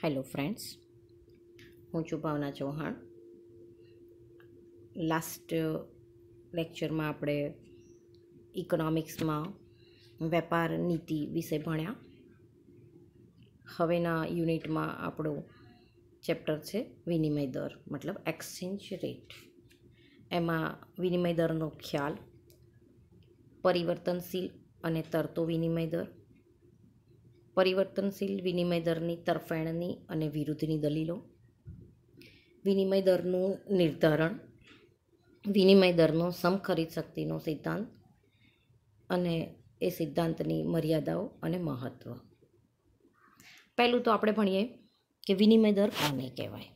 hello friends હું છું Bhavna Chauhan last લેક્ચરમાં uh, આપણે ઇકોનોમિક્સમાં વેપાર નીતિ વિશે ભણ્યા હવેના યુનિટમાં આપણું ચેપ્ટર છે વિનિમય દર મતલબ એક્સચેન્જ રેટ એમાં વિનિમય દરનો ખ્યાલ પરિવર્તનશીલ અને તરતો વિનિમય દર પરિવર્તનશીલ વિનિમય દરની તરફેણની અને વિરુદ્ધની દલીલો વિનિમય દરનું નિર્ધારણ વિનિમય દરનો સમખરીદ શક્તિનો સિદ્ધાંત અને એ સિદ્ધાંતની મર્યાદાઓ અને મહત્ત્વ પહેલું તો આપણે ભણીએ કે વિનિમય દર કોને કહેવાય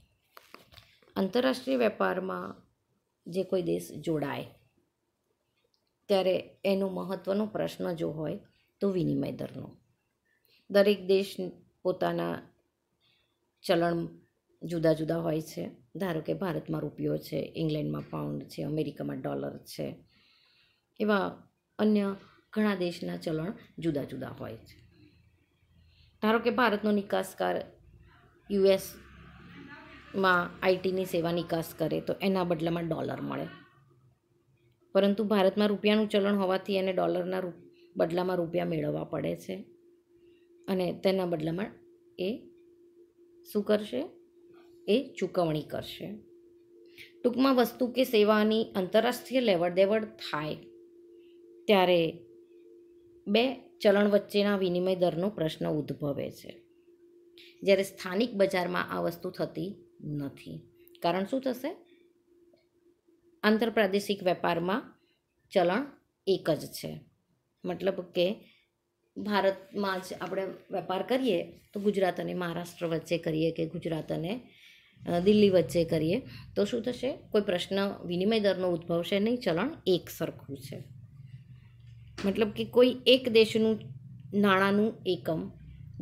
આંતરરાષ્ટ્રીય વેપારમાં જે કોઈ દેશ જોડાય ત્યારે એનો મહત્ત્વનો પ્રશ્ન જો હોય તો વિનિમય દરનો દરેક દેશ પોતાના ચલણ જુદા જુદા હોય છે ધારો કે ભારતમાં રૂપિયો છે ઇંગ્લેન્ડમાં પાઉન્ડ છે અમેરિકામાં ડોલર છે એવા અન્ય ઘણા દેશના ચલણ જુદા જુદા હોય છે ધારો કે ભારતનો નિકાસકાર યુએસમાં આઈટીની સેવા નિકાસ કરે તો એના બદલામાં ડોલર મળે પરંતુ ભારતમાં રૂપિયાનું ચલણ હોવાથી એને ડોલરના રૂપ બદલામાં રૂપિયા મેળવવા પડે છે અને તેના બદલામાં એ શું કરશે એ ચૂકવણી કરશે ટૂંકમાં વસ્તુ કે સેવાની આંતરરાષ્ટ્રીય લેવડ દેવડ થાય ત્યારે બે ચલણ વચ્ચેના વિનિમય દરનો પ્રશ્ન ઉદ્ભવે છે જ્યારે સ્થાનિક બજારમાં આ વસ્તુ થતી નથી કારણ શું થશે આંતરપ્રાદેશિક વેપારમાં ચલણ એક જ છે મતલબ કે ભારતમાં જ આપણે વેપાર કરીએ તો ગુજરાત અને મહારાષ્ટ્ર વચ્ચે કરીએ કે ગુજરાત અને દિલ્હી વચ્ચે કરીએ તો શું થશે કોઈ પ્રશ્ન વિનિમય દરનો ઉદ્ભવશે નહીં ચલણ એક સરખું છે મતલબ કે કોઈ એક દેશનું નાણાંનું એકમ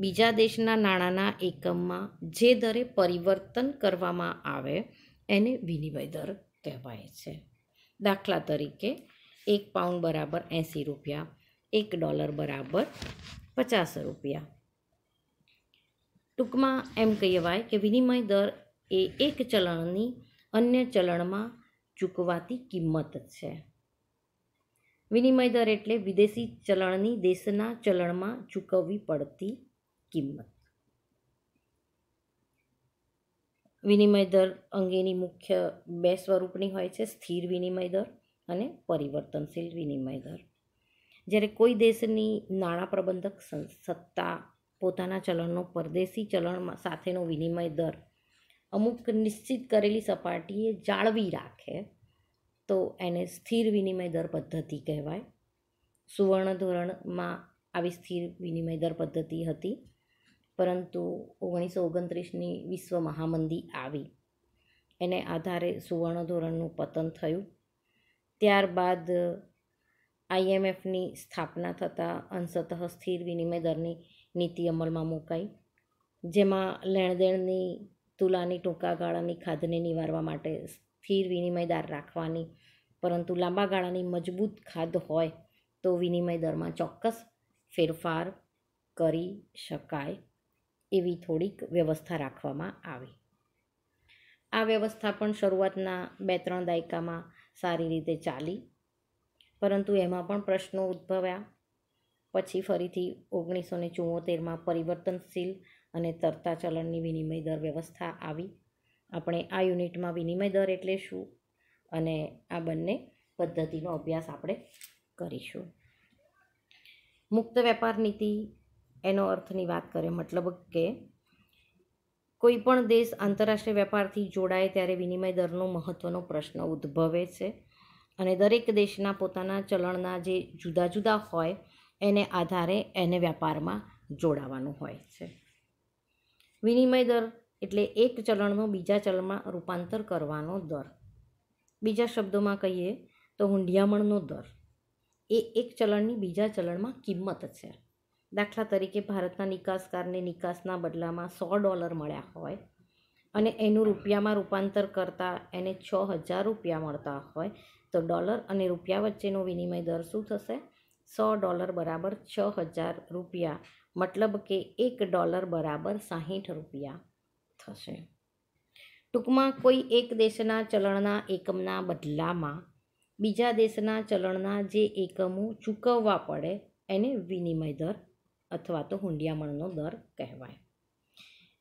બીજા દેશના નાણાંના એકમમાં જે દરે પરિવર્તન કરવામાં આવે એને વિનિમય દર કહેવાય છે દાખલા તરીકે એક પાઉન્ડ બરાબર એંસી રૂપિયા એક ડોલર બરાબર પચાસ રૂપિયા ટૂંકમાં એમ કહેવાય કે વિનિમય દર એ એક ચલણની અન્ય ચલણમાં ચૂકવાતી કિંમત છે વિનિમય દર એટલે વિદેશી ચલણની દેશના ચલણમાં ચૂકવવી પડતી કિંમત વિનિમય દર અંગેની મુખ્ય બે સ્વરૂપની હોય છે સ્થિર વિનિમય દર અને પરિવર્તનશીલ વિનિમય દર જ્યારે કોઈ દેશની નાણાં પ્રબંધક સત્તા પોતાના ચલણનો પરદેશી ચલણ સાથેનો વિનિમય દર અમુક નિશ્ચિત કરેલી સપાટીએ જાળવી રાખે તો એને સ્થિર વિનિમય દર પદ્ધતિ કહેવાય સુવર્ણ ધોરણમાં આવી સ્થિર વિનિમય દર પદ્ધતિ હતી પરંતુ ઓગણીસો ઓગણત્રીસની વિશ્વ મહામંદી આવી એને આધારે સુવર્ણ ધોરણનું પતન થયું ત્યારબાદ આઈએમએફની સ્થાપના થતાં અંશતઃ સ્થિર વિનિમય દરની નીતિ અમલમાં મુકાઈ જેમાં લેણદેણની તુલાની ટૂંકા ગાળાની ખાધને નિવારવા માટે સ્થિર વિનિમય દર રાખવાની પરંતુ લાંબા ગાળાની મજબૂત ખાધ હોય તો વિનિમય દરમાં ચોક્કસ ફેરફાર કરી શકાય એવી થોડીક વ્યવસ્થા રાખવામાં આવી આ વ્યવસ્થા પણ શરૂઆતના બે ત્રણ દાયકામાં સારી રીતે ચાલી પરંતુ એમાં પણ પ્રશ્નો ઉદ્ભવ્યા પછી ફરીથી ઓગણીસો ને ચુંવોતેરમાં પરિવર્તનશીલ અને તરતા ચલણની વિનિમય દર વ્યવસ્થા આવી આપણે આ યુનિટમાં વિનિમય દર એટલે શું અને આ બંને પદ્ધતિનો અભ્યાસ આપણે કરીશું મુક્ત વેપાર નીતિ એનો અર્થની વાત કરીએ મતલબ કે કોઈ પણ દેશ આંતરરાષ્ટ્રીય વેપારથી જોડાય ત્યારે વિનિમય દરનો મહત્ત્વનો પ્રશ્ન ઉદ્ભવે છે અને દરેક દેશના પોતાના ચલણના જે જુદા જુદા હોય એને આધારે એને વ્યાપારમાં જોડાવાનું હોય છે વિનિમય દર એટલે એક ચલણનો બીજા ચલણમાં રૂપાંતર કરવાનો દર બીજા શબ્દોમાં કહીએ તો હુંડિયામણનો દર એ એક ચલણની બીજા ચલણમાં કિંમત છે દાખલા તરીકે ભારતના નિકાસકારને નિકાસના બદલામાં સો ડોલર મળ્યા હોય અને એનું રૂપિયામાં રૂપાંતર કરતાં એને છ હજાર રૂપિયા મળતા હોય તો ડોલર અને રૂપિયા વચ્ચેનો વિનિમય દર શું થશે સો ડોલર બરાબર છ હજાર રૂપિયા મતલબ કે એક ડોલર બરાબર સાહીઠ રૂપિયા થશે ટૂંકમાં કોઈ એક દેશના ચલણના એકમના બદલામાં બીજા દેશના ચલણના જે એકમો ચૂકવવા પડે એને વિનિમય દર અથવા તો હુંડિયામણનો દર કહેવાય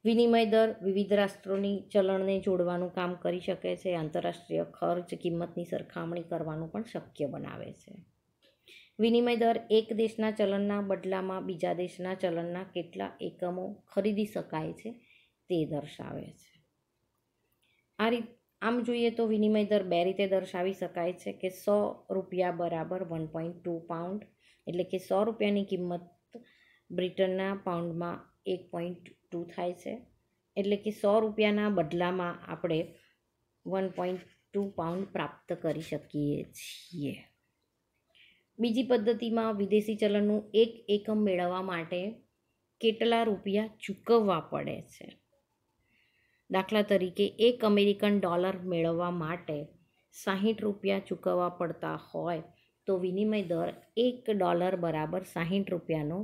વિનિમય દર વિવિધ રાષ્ટ્રોની ચલણને જોડવાનું કામ કરી શકે છે આંતરરાષ્ટ્રીય ખર્ચ કિંમતની સરખામણી કરવાનું પણ શક્ય બનાવે છે વિનિમય દર એક દેશના ચલણના બદલામાં બીજા દેશના ચલણના કેટલા એકમો ખરીદી શકાય છે તે દર્શાવે છે આ રીત આમ જોઈએ તો વિનિમય દર બે રીતે દર્શાવી શકાય છે કે સો રૂપિયા બરાબર વન પોઈન્ટ ટુ પાઉન્ડ એટલે કે સો રૂપિયાની કિંમત બ્રિટનના પાઉન્ડમાં એક પોઈન્ટ ટુ થાય છે એટલે કે સો રૂપિયાના બદલામાં આપણે વન પોઈન્ટ ટુ પાઉન્ડ પ્રાપ્ત કરી શકીએ છીએ બીજી પદ્ધતિમાં વિદેશી ચલણનું એક એકમ મેળવવા માટે કેટલા રૂપિયા ચૂકવવા પડે છે દાખલા તરીકે એક અમેરિકન ડોલર મેળવવા માટે સાહીઠ રૂપિયા ચૂકવવા પડતા હોય તો વિનિમય દર એક ડોલર બરાબર સાહીઠ રૂપિયાનો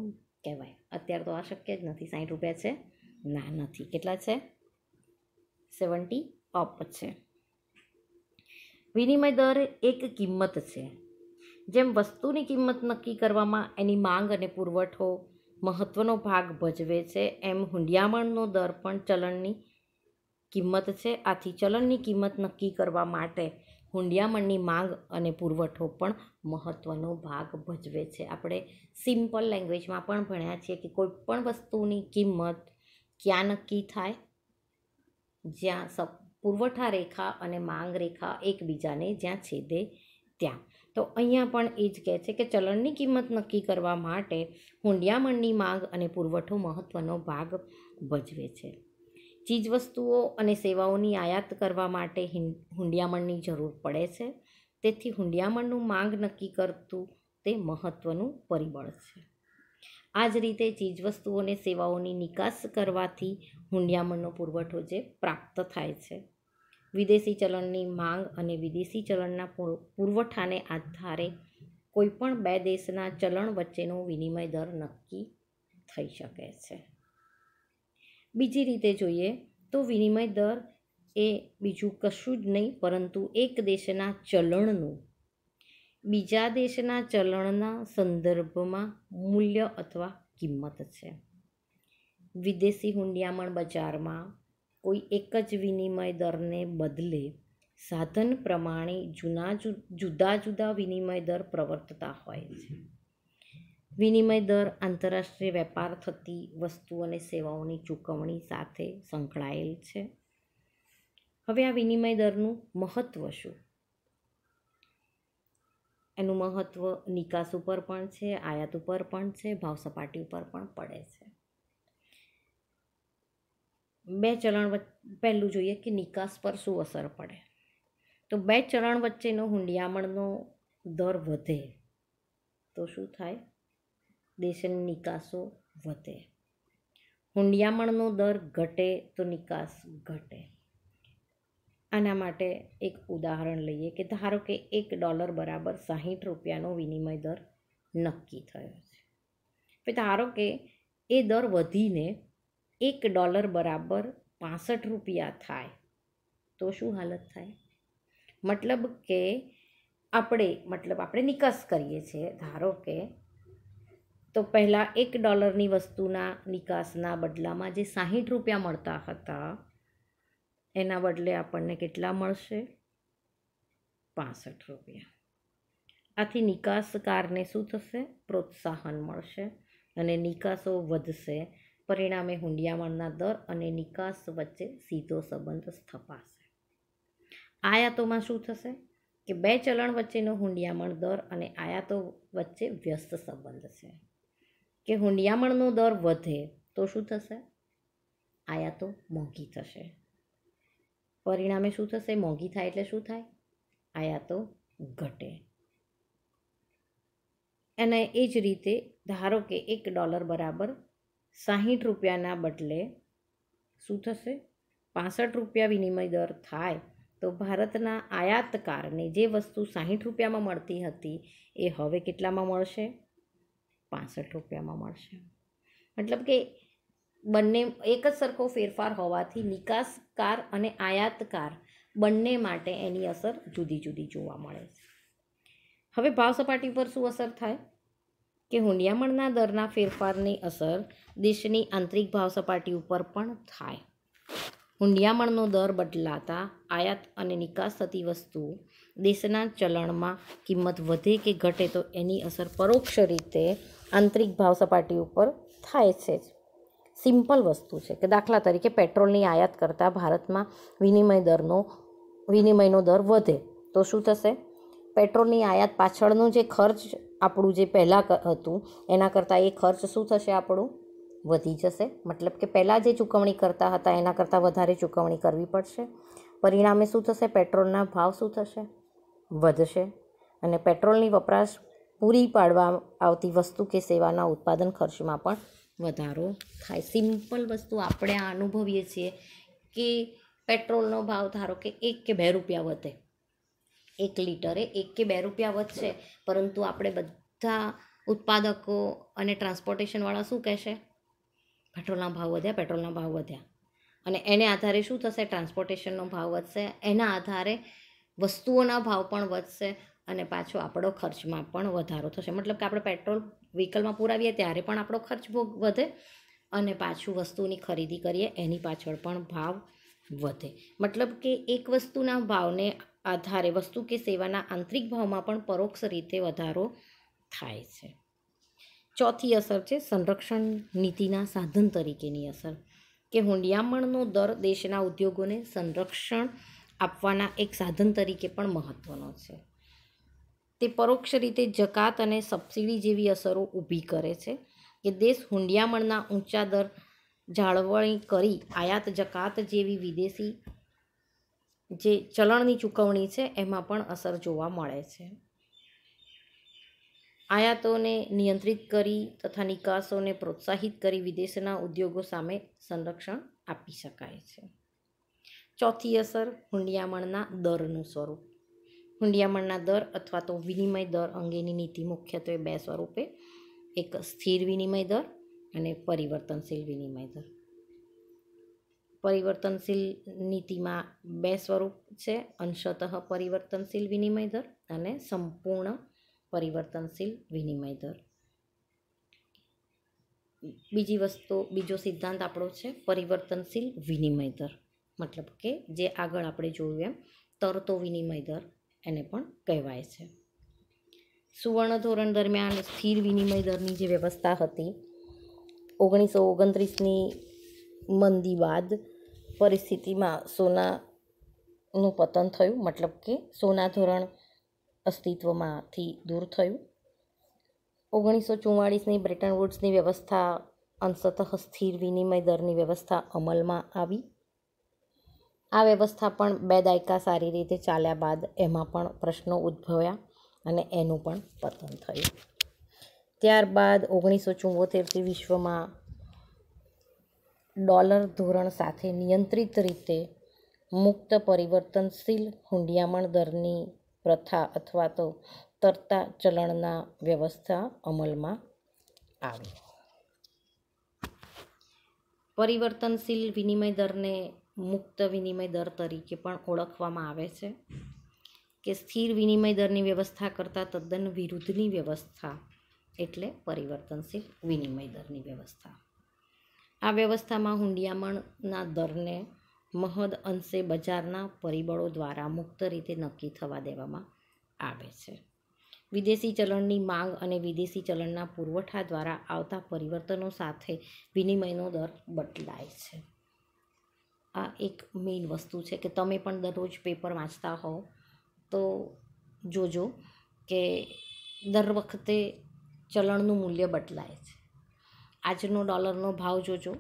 કહેવાય અત્યારે તો આ શક્ય જ નથી સાહીઠ રૂપિયા છે ના નથી કેટલા છે સેવન્ટી અપ છે વિનિમય દર એક કિંમત છે જેમ વસ્તુની કિંમત નક્કી કરવામાં એની માંગ અને પુરવઠો મહત્ત્વનો ભાગ ભજવે છે એમ હુંડિયામણનો દર પણ ચલણની કિંમત છે આથી ચલણની કિંમત નક્કી કરવા માટે હુંડિયામણની માંગ અને પુરવઠો પણ મહત્ત્વનો ભાગ ભજવે છે આપણે સિમ્પલ લેંગ્વેજમાં પણ ભણ્યા છીએ કે કોઈ પણ વસ્તુની કિંમત ક્યાં નક્કી થાય જ્યાં સ પુરવઠા રેખા અને માંગ રેખા એકબીજાને જ્યાં છેદે ત્યાં તો અહીંયા પણ એ જ કહે છે કે ચલણની કિંમત નક્કી કરવા માટે હુંડિયામણની માંગ અને પુરવઠો મહત્ત્વનો ભાગ ભજવે છે ચીજવસ્તુઓ અને સેવાઓની આયાત કરવા માટે હુંડિયામણની જરૂર પડે છે તેથી હુંડિયામણનું માંગ નક્કી કરતું તે મહત્ત્વનું પરિબળ છે આ જ રીતે ચીજવસ્તુઓ અને સેવાઓની નિકાસ કરવાથી હુંડિયામણનો પુરવઠો જે પ્રાપ્ત થાય છે વિદેશી ચલણની માંગ અને વિદેશી ચલણના પુરવઠાને આધારે કોઈપણ બે દેશના ચલણ વચ્ચેનો વિનિમય દર નક્કી થઈ શકે છે બીજી રીતે જોઈએ તો વિનિમય દર એ બીજું કશું જ નહીં પરંતુ એક દેશના ચલણનું બીજા દેશના ચલણના સંદર્ભમાં મૂલ્ય અથવા કિંમત છે વિદેશી હુંડિયામણ બજારમાં કોઈ એક જ વિનિમય દરને બદલે સાધન પ્રમાણે જૂના જુદા જુદા વિનિમય દર પ્રવર્તતા હોય છે વિનિમય દર આંતરરાષ્ટ્રીય વેપાર થતી વસ્તુ અને સેવાઓની ચૂકવણી સાથે સંકળાયેલ છે હવે આ વિનિમય દરનું મહત્ત્વ શું એનું મહત્ત્વ નિકાસ ઉપર પણ છે આયાત ઉપર પણ છે ભાવ સપાટી ઉપર પણ પડે છે બે ચલણ પહેલું જોઈએ કે નિકાસ પર શું અસર પડે તો બે ચલણ વચ્ચેનો હુંડિયામણનો દર વધે તો શું થાય દેશની નિકાસો વધે હુંડિયામણનો દર ઘટે તો નિકાસ ઘટે આના માટે એક ઉદાહરણ લઈએ કે ધારો કે એક ડોલર બરાબર સાહીઠ રૂપિયાનો વિનિમય દર નક્કી થયો છે હવે ધારો કે એ દર વધીને એક ડોલર બરાબર પાસઠ રૂપિયા થાય તો શું હાલત થાય મતલબ કે આપણે મતલબ આપણે નિકાસ કરીએ છીએ ધારો કે તો પહેલાં એક ડોલરની વસ્તુના નિકાસના બદલામાં જે સાહીઠ રૂપિયા મળતા હતા એના બદલે આપણને કેટલા મળશે પાસઠ રૂપિયા આથી નિકાસકારને શું થશે પ્રોત્સાહન મળશે અને નિકાસો વધશે પરિણામે હુંડિયામણના દર અને નિકાસ વચ્ચે સીધો સંબંધ સ્થપાશે આયાતોમાં શું થશે કે બે ચલણ વચ્ચેનો હુંડિયામણ દર અને આયાતો વચ્ચે વ્યસ્ત સંબંધ છે કે હુંડિયામણનો દર વધે તો શું થશે આયાતો મોંઘી થશે પરિણામે શું થશે મોંઘી થાય એટલે શું થાય આયાતો ઘટે અને એ જ રીતે ધારો કે એક ડોલર બરાબર સાહીઠ રૂપિયાના બદલે શું થશે પાસઠ રૂપિયા વિનિમય દર થાય તો ભારતના આયાતકારને જે વસ્તુ સાહીઠ રૂપિયામાં મળતી હતી એ હવે કેટલામાં મળશે પાસઠ રૂપિયામાં મળશે મતલબ કે બંને એક જ સરખો ફેરફાર હોવાથી નિકાસકાર અને આયાતકાર બંને માટે એની અસર જુદી જુદી જોવા મળે છે હવે ભાવ સપાટી પર શું અસર થાય કે હુંડિયામણના દરના ફેરફારની અસર દેશની આંતરિક ભાવ સપાટી ઉપર પણ થાય હુંડિયામણનો દર બદલાતા આયાત અને નિકાસ થતી વસ્તુ દેશના ચલણમાં કિંમત વધે કે ઘટે તો એની અસર પરોક્ષ રીતે આંતરિક ભાવ સપાટી ઉપર થાય છે જ સિમ્પલ વસ્તુ છે કે દાખલા તરીકે પેટ્રોલની આયાત કરતાં ભારતમાં વિનિમય દરનો વિનિમયનો દર વધે તો શું થશે પેટ્રોલની આયાત પાછળનું જે ખર્ચ આપણું જે પહેલાં હતું એના કરતાં એ ખર્ચ શું થશે આપણું વધી જશે મતલબ કે પહેલાં જે ચૂકવણી કરતા હતા એના કરતાં વધારે ચૂકવણી કરવી પડશે પરિણામે શું થશે પેટ્રોલના ભાવ શું થશે વધશે અને પેટ્રોલની વપરાશ પૂરી પાડવા આવતી વસ્તુ કે સેવાના ઉત્પાદન ખર્ચમાં પણ વધારો થાય સિમ્પલ વસ્તુ આપણે આ અનુભવીએ છીએ કે પેટ્રોલનો ભાવ ધારો કે એક કે બે રૂપિયા વધે એક લીટરે એક કે બે રૂપિયા વધશે પરંતુ આપણે બધા ઉત્પાદકો અને ટ્રાન્સપોર્ટેશનવાળા શું કહેશે પેટ્રોલના ભાવ વધ્યા પેટ્રોલના ભાવ વધ્યા અને એને આધારે શું થશે ટ્રાન્સપોર્ટેશનનો ભાવ વધશે એના આધારે વસ્તુઓના ભાવ પણ વધશે અને પાછો આપણો ખર્ચમાં પણ વધારો થશે મતલબ કે આપણે પેટ્રોલ વ્હીકલમાં પુરાવીએ ત્યારે પણ આપણો ખર્ચ વધે અને પાછું વસ્તુની ખરીદી કરીએ એની પાછળ પણ ભાવ વધે મતલબ કે એક વસ્તુના ભાવને આધારે વસ્તુ કે સેવાના આંતરિક ભાવમાં પણ પરોક્ષ રીતે વધારો થાય છે ચોથી અસર છે સંરક્ષણ નીતિના સાધન તરીકેની અસર કે હુંડિયામણનો દર દેશના ઉદ્યોગોને સંરક્ષણ આપવાના એક સાધન તરીકે પણ મહત્ત્વનો છે તે પરોક્ષ રીતે જકાત અને સબસિડી જેવી અસરો ઊભી કરે છે કે દેશ હુંડિયામણના ઊંચા દર જાળવણી કરી આયાત જકાત જેવી વિદેશી જે ચલણની ચૂકવણી છે એમાં પણ અસર જોવા મળે છે આયાતોને નિયંત્રિત કરી તથા નિકાસોને પ્રોત્સાહિત કરી વિદેશના ઉદ્યોગો સામે સંરક્ષણ આપી શકાય છે ચોથી અસર હુંડિયામણના દરનું સ્વરૂપ હુંડિયામણના દર અથવા તો વિનિમય દર અંગેની નીતિ મુખ્યત્વે બે સ્વરૂપે એક સ્થિર વિનિમય દર અને પરિવર્તનશીલ વિનિમય દર પરિવર્તનશીલ નીતિમાં બે સ્વરૂપ છે અંશતઃ પરિવર્તનશીલ વિનિમય દર અને સંપૂર્ણ પરિવર્તનશીલ વિનિમય દર બીજી વસ્તુ બીજો સિદ્ધાંત આપણો છે પરિવર્તનશીલ વિનિમય દર મતલબ કે જે આગળ આપણે જોયું એમ તરતો વિનિમય દર એને પણ કહેવાય છે સુવર્ણ ધોરણ દરમિયાન સ્થિર વિનિમય દરની જે વ્યવસ્થા હતી ઓગણીસો ઓગણત્રીસની મંદી બાદ પરિસ્થિતિમાં સોનાનું પતન થયું મતલબ કે સોના ધોરણ અસ્તિત્વમાંથી દૂર થયું ઓગણીસો ચુમ્માળીસની બ્રિટન વુડ્સની વ્યવસ્થા અંશતઃ સ્થિર વિનિમય દરની વ્યવસ્થા અમલમાં આવી આ વ્યવસ્થા પણ બે દાયકા સારી રીતે ચાલ્યા બાદ એમાં પણ પ્રશ્નો ઉદ્ભવ્યા અને એનું પણ પતન થયું ત્યારબાદ ઓગણીસો ચુંબોતેરથી વિશ્વમાં ડોલર ધોરણ સાથે નિયંત્રિત રીતે મુક્ત પરિવર્તનશીલ હુંડિયામણ દરની પ્રથા અથવા તો તરતા ચલણના વ્યવસ્થા અમલમાં આવી પરિવર્તનશીલ વિનિમય દરને મુક્ત વિનિમય દર તરીકે પણ ઓળખવામાં આવે છે કે સ્થિર વિનિમય દરની વ્યવસ્થા કરતાં તદ્દન વિરુદ્ધની વ્યવસ્થા એટલે પરિવર્તનશીલ વિનિમય દરની વ્યવસ્થા આ વ્યવસ્થામાં હુંડિયામણના દરને મહદ અંશે બજારના પરિબળો દ્વારા મુક્ત રીતે નક્કી થવા દેવામાં આવે છે વિદેશી ચલણની માંગ અને વિદેશી ચલણના પુરવઠા દ્વારા આવતા પરિવર્તનો સાથે વિનિમયનો દર બદલાય છે આ એક મેઇન વસ્તુ છે કે તમે પણ દરરોજ પેપર વાંચતા હોવ તો જોજો કે દર વખતે ચલણનું મૂલ્ય બદલાય છે આજનો ડોલરનો ભાવ જોજો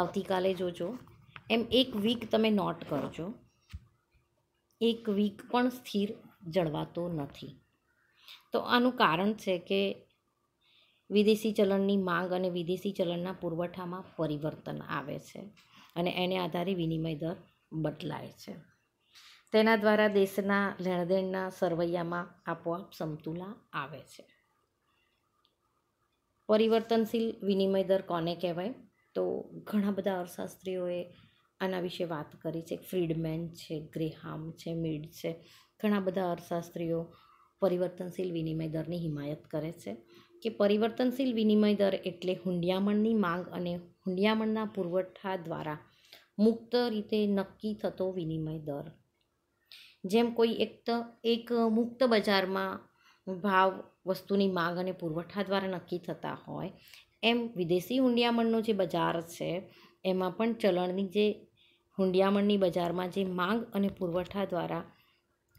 આવતીકાલે જોજો એમ એક વીક તમે નોટ કરજો એક વીક પણ સ્થિર જળવાતો નથી તો આનું કારણ છે કે વિદેશી ચલણની માંગ અને વિદેશી ચલણના પુરવઠામાં પરિવર્તન આવે છે અને એને આધારે વિનિમય દર બદલાય છે તેના દ્વારા દેશના લેણદેણના સરવૈયામાં આપોઆપ સમતુલા આવે છે પરિવર્તનશીલ વિનિમય દર કોને કહેવાય તો ઘણા બધા અર્થશાસ્ત્રીઓએ આના વિશે વાત કરી છે ફ્રીડમેન છે ગ્રેહામ છે મિડ છે ઘણા બધા અર્થશાસ્ત્રીઓ પરિવર્તનશીલ વિનિમય દરની હિમાયત કરે છે કે પરિવર્તનશીલ વિનિમય દર એટલે હુંડિયામણની માંગ અને હુંડિયામણના પુરવઠા દ્વારા મુક્ત રીતે નક્કી થતો વિનિમય દર જેમ કોઈ એક એક મુક્ત બજારમાં ભાવ વસ્તુની માંગ અને પુરવઠા દ્વારા નક્કી થતા હોય એમ વિદેશી હુંડિયામણનો જે બજાર છે એમાં પણ ચલણની જે હુંડિયામણની બજારમાં જે માંગ અને પુરવઠા દ્વારા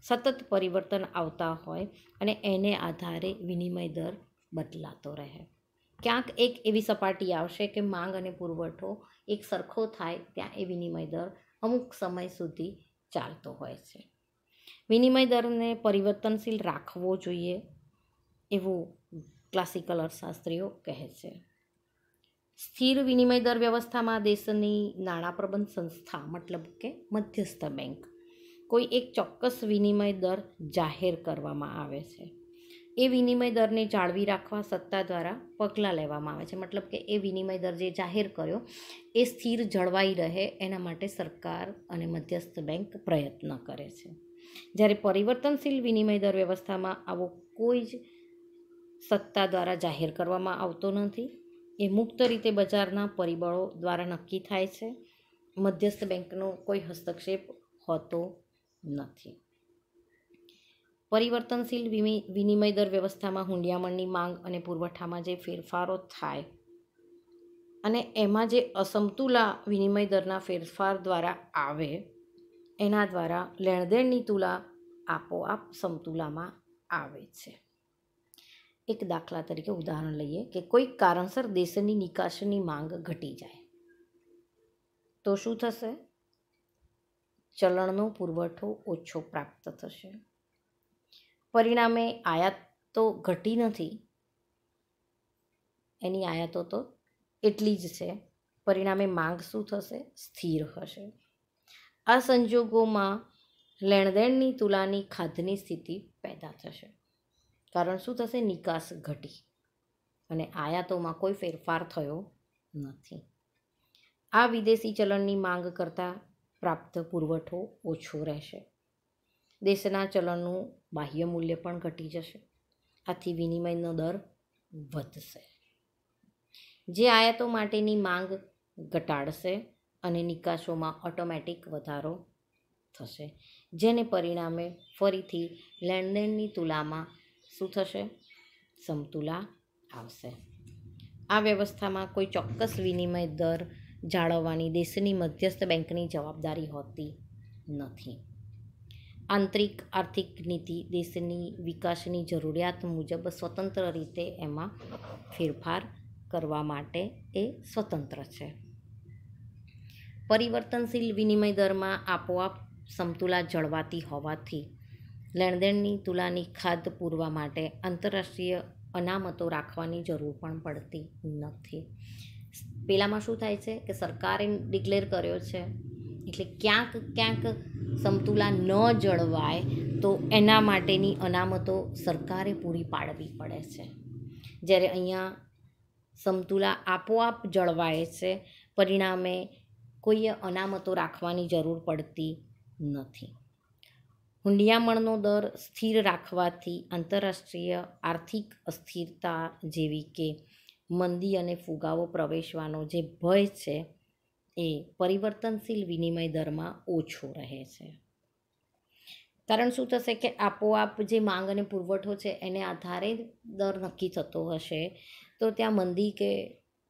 સતત પરિવર્તન આવતા હોય અને એને આધારે વિનિમય દર બદલાતો રહે ક્યાંક એક એવી સપાટી આવશે કે માંગ અને પુરવઠો એક સરખો થાય ત્યાં એ વિનિમય દર અમુક સમય સુધી ચાલતો હોય છે વિનિમય દરને પરિવર્તનશીલ રાખવો જોઈએ એવું ક્લાસિકલ અર્થશાસ્ત્રીઓ કહે છે સ્થિર વિનિમય દર વ્યવસ્થામાં દેશની નાણાં પ્રબંધ સંસ્થા મતલબ કે મધ્યસ્થ બેંક કોઈ એક ચોક્કસ વિનિમય દર જાહેર કરવામાં આવે છે એ વિનિમય દરને જાળવી રાખવા સત્તા દ્વારા પગલાં લેવામાં આવે છે મતલબ કે એ વિનિમય દર જે જાહેર કર્યો એ સ્થિર જળવાઈ રહે એના માટે સરકાર અને મધ્યસ્થ બેંક પ્રયત્ન કરે છે જ્યારે પરિવર્તનશીલ વિનિમય દર વ્યવસ્થામાં આવો કોઈ જ સત્તા દ્વારા જાહેર કરવામાં આવતો નથી એ મુક્ત રીતે બજારના પરિબળો દ્વારા નક્કી થાય છે મધ્યસ્થ બેંકનો કોઈ હસ્તક્ષેપ હોતો નથી પરિવર્તનશીલ વિનિમય દર વ્યવસ્થામાં હુંડિયામણની માંગ અને પુરવઠામાં જે ફેરફારો થાય અને એમાં જે અસમતુલા વિનિમય દરના ફેરફાર દ્વારા આવે એના દ્વારા લેણદેણની તુલા આપોઆપ સમતુલામાં આવે છે એક દાખલા તરીકે ઉદાહરણ લઈએ કે કોઈ કારણસર દેશની નિકાસની માંગ ઘટી જાય તો શું થશે ચલણનો પુરવઠો ઓછો પ્રાપ્ત થશે પરિણામે આયાત તો ઘટી નથી એની આયાતો તો એટલી જ છે પરિણામે માંગ શું થશે સ્થિર હશે આ સંજોગોમાં લેણદેણની તુલાની ખાધની સ્થિતિ પેદા થશે કારણ શું થશે નિકાસ ઘટી અને આયાતોમાં કોઈ ફેરફાર થયો નથી આ વિદેશી ચલણની માંગ કરતાં પ્રાપ્ત પુરવઠો ઓછો રહેશે દેશના ચલણનું બાહ્ય મૂલ્ય પણ ઘટી જશે આથી વિનિમયનો દર વધશે જે આયાતો માટેની માંગ ઘટાડશે અને નિકાસોમાં ઓટોમેટિક વધારો થશે જેને પરિણામે ફરીથી લેણદેણની તુલામાં શું થશે સમતુલા આવશે આ વ્યવસ્થામાં કોઈ ચોક્કસ વિનિમય દર જાળવવાની દેશની મધ્યસ્થ બેંકની જવાબદારી હોતી નથી આંતરિક આર્થિક નીતિ દેશની વિકાસની જરૂરિયાત મુજબ સ્વતંત્ર રીતે એમાં ફેરફાર કરવા માટે એ સ્વતંત્ર છે પરિવર્તનશીલ વિનિમય દરમાં આપોઆપ સમતુલા જળવાતી હોવાથી લેણદેણની તુલાની ખાધ પૂરવા માટે આંતરરાષ્ટ્રીય અનામતો રાખવાની જરૂર પણ પડતી નથી પહેલાંમાં શું થાય છે કે સરકારે ડિક્લેર કર્યો છે એટલે ક્યાંક ક્યાંક સમતુલા ન જળવાય તો એના માટેની અનામતો સરકારે પૂરી પાડવી પડે છે જ્યારે અહીંયા સમતુલા આપોઆપ જળવાય છે પરિણામે કોઈએ અનામતો રાખવાની જરૂર પડતી નથી હુંડિયામણનો દર સ્થિર રાખવાથી આંતરરાષ્ટ્રીય આર્થિક અસ્થિરતા જેવી કે મંદી અને ફુગાવો પ્રવેશવાનો જે ભય છે એ પરિવર્તનશીલ વિનિમય દરમાં ઓછો રહે છે કારણ શું થશે કે આપોઆપ જે માંગ અને પુરવઠો છે એને આધારે દર નક્કી થતો હશે તો ત્યાં મંદી કે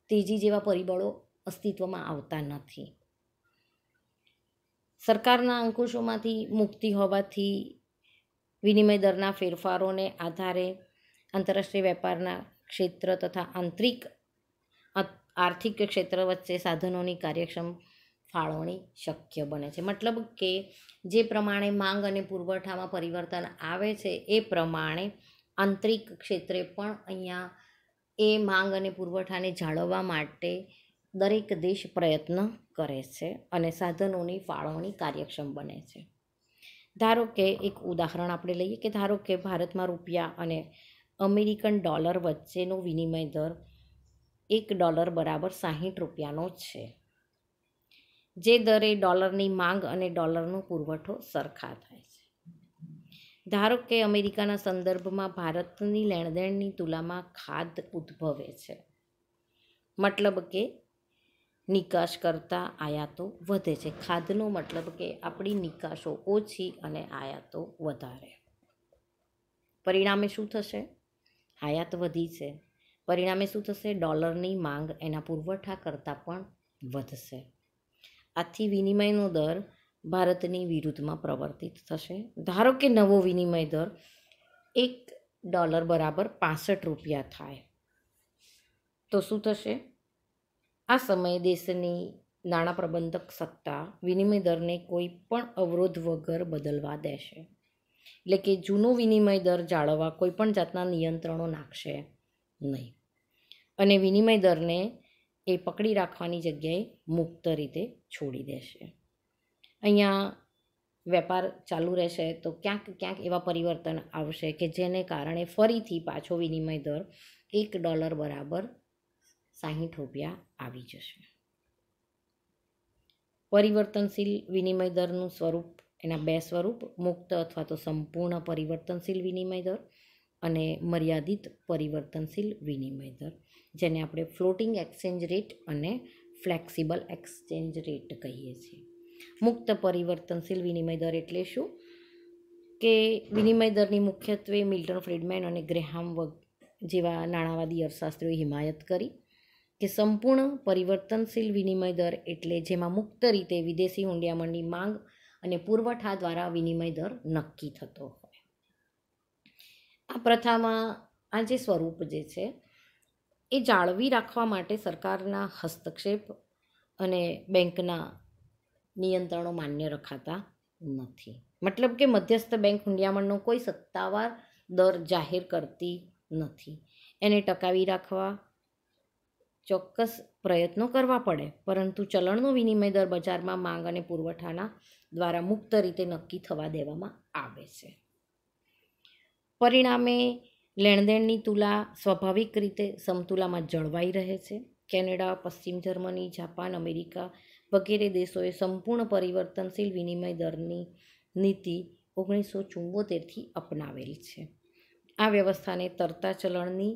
તેજી જેવા પરિબળો અસ્તિત્વમાં આવતા નથી સરકારના અંકુશોમાંથી મુક્તિ હોવાથી વિનિમય દરના ફેરફારોને આધારે આંતરરાષ્ટ્રીય વેપારના ક્ષેત્ર તથા આંતરિક આર્થિક ક્ષેત્ર વચ્ચે સાધનોની કાર્યક્ષમ ફાળવણી શક્ય બને છે મતલબ કે જે પ્રમાણે માંગ અને પુરવઠામાં પરિવર્તન આવે છે એ પ્રમાણે આંતરિક ક્ષેત્રે પણ અહીંયા એ માંગ અને પુરવઠાને જાળવવા માટે દરેક દેશ પ્રયત્ન કરે છે અને સાધનોની ફાળવણી કાર્યક્ષમ બને છે ધારો કે એક ઉદાહરણ આપણે લઈએ કે ધારો કે ભારતમાં રૂપિયા અને અમેરિકન ડોલર વચ્ચેનો વિનિમય દર એક ડોલર બરાબર સાહીઠ રૂપિયાનો છે જે દરે ડોલરની માંગ અને ડોલરનો પુરવઠો સરખા થાય છે ધારો કે અમેરિકાના સંદર્ભમાં ભારતની લેણદેણની તુલનામાં ખાદ ઉદ્ભવે છે મતલબ કે નિકાસ કરતાં આયાતો વધે છે ખાદનો મતલબ કે આપણી નિકાસો ઓછી અને આયાતો વધારે પરિણામે શું થશે આયાત વધી છે પરિણામે શું થશે ડોલરની માંગ એના પુરવઠા કરતાં પણ વધશે આથી વિનિમયનો દર ભારતની વિરુદ્ધમાં પ્રવર્તિત થશે ધારો કે નવો વિનિમય દર એક ડોલર બરાબર પાસઠ રૂપિયા થાય તો શું થશે આ સમયે દેશની નાણાં પ્રબંધક સત્તા વિનિમય દરને કોઈ પણ અવરોધ વગર બદલવા દેશે એટલે કે જૂનો વિનિમય દર જાળવવા કોઈ પણ જાતના નિયંત્રણો નાખશે નહીં અને વિનિમય દરને એ પકડી રાખવાની જગ્યાએ મુક્ત રીતે છોડી દેશે અહીંયા વેપાર ચાલુ રહેશે તો ક્યાંક ક્યાંક એવા પરિવર્તન આવશે કે જેને કારણે ફરીથી પાછો વિનિમય દર એક ડોલર બરાબર સાહીઠ રૂપિયા આવી જશે પરિવર્તનશીલ વિનિમય દરનું સ્વરૂપ એના બે સ્વરૂપ મુક્ત અથવા તો સંપૂર્ણ પરિવર્તનશીલ વિનિમય દર અને મર્યાદિત પરિવર્તનશીલ વિનિમય દર જેને આપણે ફ્લોટિંગ એક્સચેન્જ રેટ અને ફ્લેક્સિબલ એક્સચેન્જ રેટ કહીએ છીએ મુક્ત પરિવર્તનશીલ વિનિમય દર એટલે શું કે વિનિમય દરની મુખ્યત્વે મિલ્ટન ફ્રીડમેન અને ગ્રેહામ વગ જેવા નાણાવાદી અર્થશાસ્ત્રીઓએ હિમાયત કરી કે સંપૂર્ણ પરિવર્તનશીલ વિનિમય દર એટલે જેમાં મુક્ત રીતે વિદેશી હુંડિયામણની માંગ અને પુરવઠા દ્વારા વિનિમય દર નક્કી થતો હોય આ પ્રથામાં આ જે સ્વરૂપ જે છે એ જાળવી રાખવા માટે સરકારના હસ્તક્ષેપ અને બેંકના નિયંત્રણો માન્ય રખાતા નથી મતલબ કે મધ્યસ્થ બેંક હુંડિયામણનો કોઈ સત્તાવાર દર જાહેર કરતી નથી એને ટકાવી રાખવા ચોક્કસ પ્રયત્નો કરવા પડે પરંતુ ચલણનો વિનિમય દર બજારમાં માંગ અને પુરવઠાના દ્વારા મુક્ત રીતે નક્કી થવા દેવામાં આવે છે પરિણામે લેણદેણની તુલા સ્વાભાવિક રીતે સમતુલામાં જળવાઈ રહે છે કેનેડા પશ્ચિમ જર્મની જાપાન અમેરિકા વગેરે દેશોએ સંપૂર્ણ પરિવર્તનશીલ વિનિમય દરની નીતિ ઓગણીસો ચુંબોતેરથી અપનાવેલ છે આ વ્યવસ્થાને તરતા ચલણની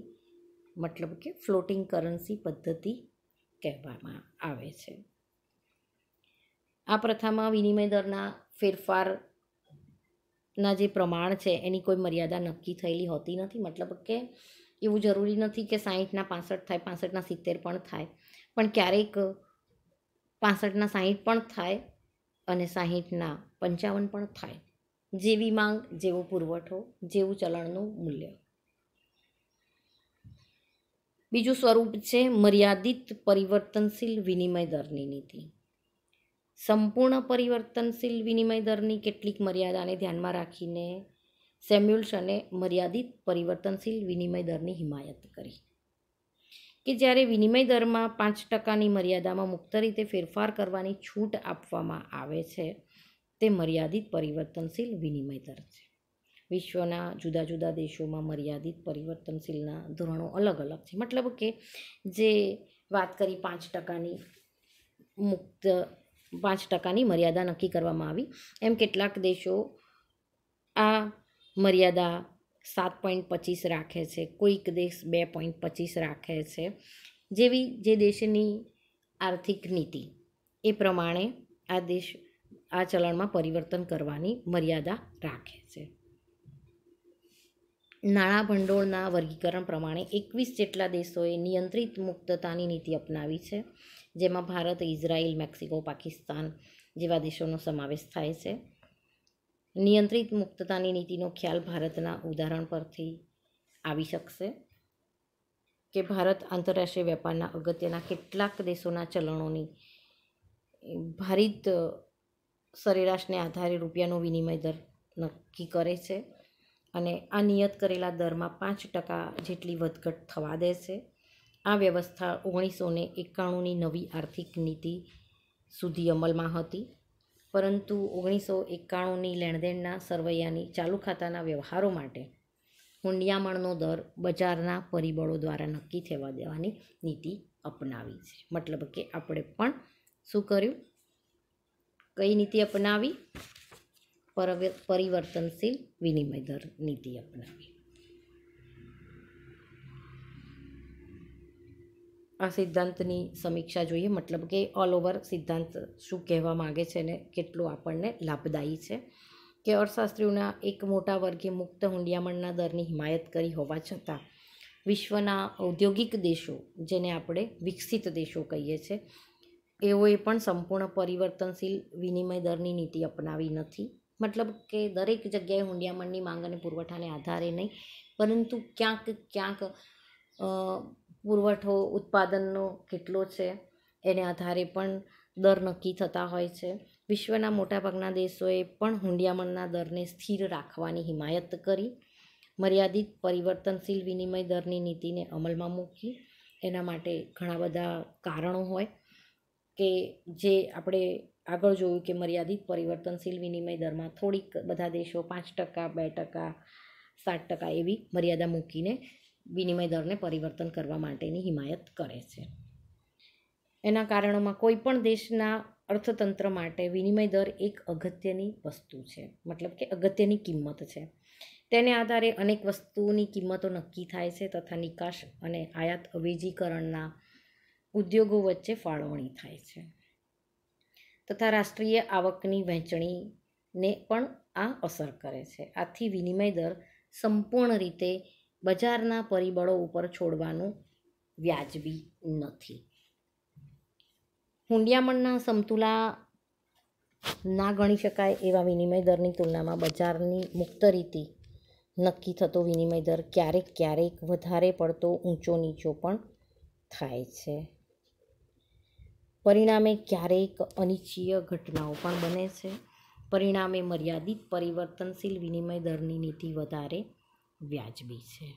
મતલબ કે ફ્લોટિંગ કરન્સી પદ્ધતિ કહેવામાં આવે છે આ પ્રથામાં વિનિમય દરના ફેરફાર ના જે પ્રમાણ છે એની કોઈ મર્યાદા નક્કી થયેલી હોતી નથી મતલબ કે એવું જરૂરી નથી કે સાહીઠના પાસઠ થાય પાસઠના સિત્તેર પણ થાય પણ ક્યારેક પાસઠના સાહીઠ પણ થાય અને સાહીઠના પંચાવન પણ થાય જેવી માંગ જેવો પુરવઠો જેવું ચલણનું મૂલ્ય બીજું સ્વરૂપ છે મર્યાદિત પરિવર્તનશીલ વિનિમય દરની નીતિ સંપૂર્ણ પરિવર્તનશીલ વિનિમય દરની કેટલીક મર્યાદાને ધ્યાનમાં રાખીને સેમ્યુલ્સને મર્યાદિત પરિવર્તનશીલ વિનિમય દરની હિમાયત કરી કે જ્યારે વિનિમય દરમાં પાંચ ટકાની મર્યાદામાં મુક્ત રીતે ફેરફાર કરવાની છૂટ આપવામાં આવે છે તે મર્યાદિત પરિવર્તનશીલ વિનિમય દર છે વિશ્વના જુદા જુદા દેશોમાં મર્યાદિત પરિવર્તનશીલના ધોરણો અલગ અલગ છે મતલબ કે જે વાત કરી પાંચ ટકાની મુક્ત પાંચ ટકાની મર્યાદા નક્કી કરવામાં આવી એમ કેટલાક દેશો આ મર્યાદા સાત પોઈન્ટ પચીસ રાખે છે કોઈક દેશ બે પોઈન્ટ પચીસ રાખે છે જેવી જે દેશની આર્થિક નીતિ એ પ્રમાણે આ દેશ આ ચલણમાં પરિવર્તન કરવાની મર્યાદા રાખે છે નાણાં ભંડોળના વર્ગીકરણ પ્રમાણે એકવીસ જેટલા દેશોએ નિયંત્રિત મુક્તતાની નીતિ અપનાવી છે જેમાં ભારત ઇઝરાયલ મેક્સિકો પાકિસ્તાન જેવા દેશોનો સમાવેશ થાય છે નિયંત્રિત મુક્તતાની નીતિનો ખ્યાલ ભારતના ઉદાહરણ પરથી આવી શકશે કે ભારત આંતરરાષ્ટ્રીય વેપારના અગત્યના કેટલાક દેશોના ચલણોની ભારિત સરેરાશને આધારે રૂપિયાનો વિનિમય દર નક્કી કરે છે અને આ નિયત કરેલા દરમાં પાંચ ટકા જેટલી વધઘટ થવા દે છે આ વ્યવસ્થા ઓગણીસો ને એકાણુંની નવી આર્થિક નીતિ સુધી અમલમાં હતી પરંતુ ઓગણીસો એકાણુંની લેણદેણના સરવૈયાની ચાલુ ખાતાના વ્યવહારો માટે હુંડિયામણનો દર બજારના પરિબળો દ્વારા નક્કી થવા દેવાની નીતિ અપનાવી છે મતલબ કે આપણે પણ શું કર્યું કઈ નીતિ અપનાવી પરિવર્તનશીલ વિનિમય દર નીતિ અપનાવી આ સિદ્ધાંતની સમીક્ષા જોઈએ મતલબ કે ઓલ ઓવર સિદ્ધાંત શું કહેવા માગે છે ને કેટલું આપણને લાભદાયી છે કે અર્થશાસ્ત્રીઓના એક મોટા વર્ગે મુક્ત હુંડિયામણના દરની હિમાયત કરી હોવા છતાં વિશ્વના ઔદ્યોગિક દેશો જેને આપણે વિકસિત દેશો કહીએ છીએ એઓએ પણ સંપૂર્ણ પરિવર્તનશીલ વિનિમય દરની નીતિ અપનાવી નથી મતલબ કે દરેક જગ્યાએ હુંડિયામણની માંગ અને પુરવઠાને આધારે નહીં પરંતુ ક્યાંક ક્યાંક પુરવઠો ઉત્પાદનનો કેટલો છે એને આધારે પણ દર નક્કી થતા હોય છે વિશ્વના મોટાભાગના દેશોએ પણ હૂંડિયામણના દરને સ્થિર રાખવાની હિમાયત કરી મર્યાદિત પરિવર્તનશીલ વિનિમય દરની નીતિને અમલમાં મૂકી એના માટે ઘણા બધા કારણો હોય કે જે આપણે આગળ જોયું કે મર્યાદિત પરિવર્તનશીલ વિનિમય દરમાં થોડીક બધા દેશો પાંચ ટકા બે ટકા સાત ટકા એવી મર્યાદા મૂકીને વિનિમય દરને પરિવર્તન કરવા માટેની હિમાયત કરે છે એના કારણોમાં કોઈપણ દેશના અર્થતંત્ર માટે વિનિમય દર એક અગત્યની વસ્તુ છે મતલબ કે અગત્યની કિંમત છે તેને આધારે અનેક વસ્તુની કિંમતો નક્કી થાય છે તથા નિકાસ અને આયાત અવેજીકરણના ઉદ્યોગો વચ્ચે ફાળવણી થાય છે તથા રાષ્ટ્રીય આવકની વહેંચણીને પણ આ અસર કરે છે આથી વિનિમય દર સંપૂર્ણ રીતે બજારના પરિબળો ઉપર છોડવાનું વ્યાજબી નથી હુંડિયામણના સમતુલા ના ગણી શકાય એવા વિનિમય દરની તુલનામાં બજારની મુક્ત રીતિ નક્કી થતો વિનિમય દર ક્યારેક ક્યારેક વધારે પડતો ઊંચો નીચો પણ થાય છે પરિણામે ક્યારેક અનિચ્છીય ઘટનાઓ પણ બને છે પરિણામે મર્યાદિત પરિવર્તનશીલ વિનિમય દરની નીતિ વધારે વ્યાજબી છે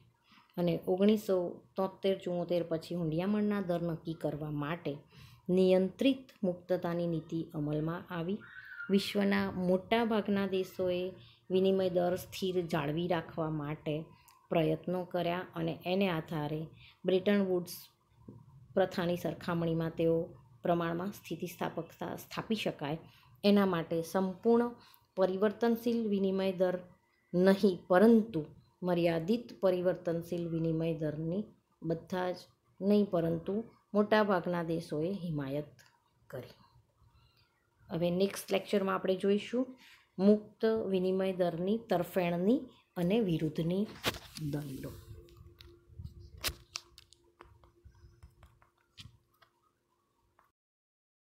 અને ઓગણીસો તોતેર ચુંમોતેર પછી હુંડિયામણના દર નક્કી કરવા માટે નિયંત્રિત મુક્તતાની નીતિ અમલમાં આવી વિશ્વના મોટાભાગના દેશોએ વિનિમય દર સ્થિર જાળવી રાખવા માટે પ્રયત્નો કર્યા અને એને આધારે બ્રિટન વુડ્સ પ્રથાની સરખામણીમાં તેઓ પ્રમાણમાં સ્થિતિસ્થાપકતા સ્થાપી શકાય એના માટે સંપૂર્ણ પરિવર્તનશીલ વિનિમય દર નહીં પરંતુ મર્યાદિત પરિવર્તનશીલ વિનિમય દરની બધા જ નહીં પરંતુ મોટાભાગના દેશોએ હિમાયત કરી હવે નેક્સ્ટ લેક્ચરમાં આપણે જોઈશું મુક્ત વિનિમય દરની તરફેણની અને વિરુદ્ધની દલીલો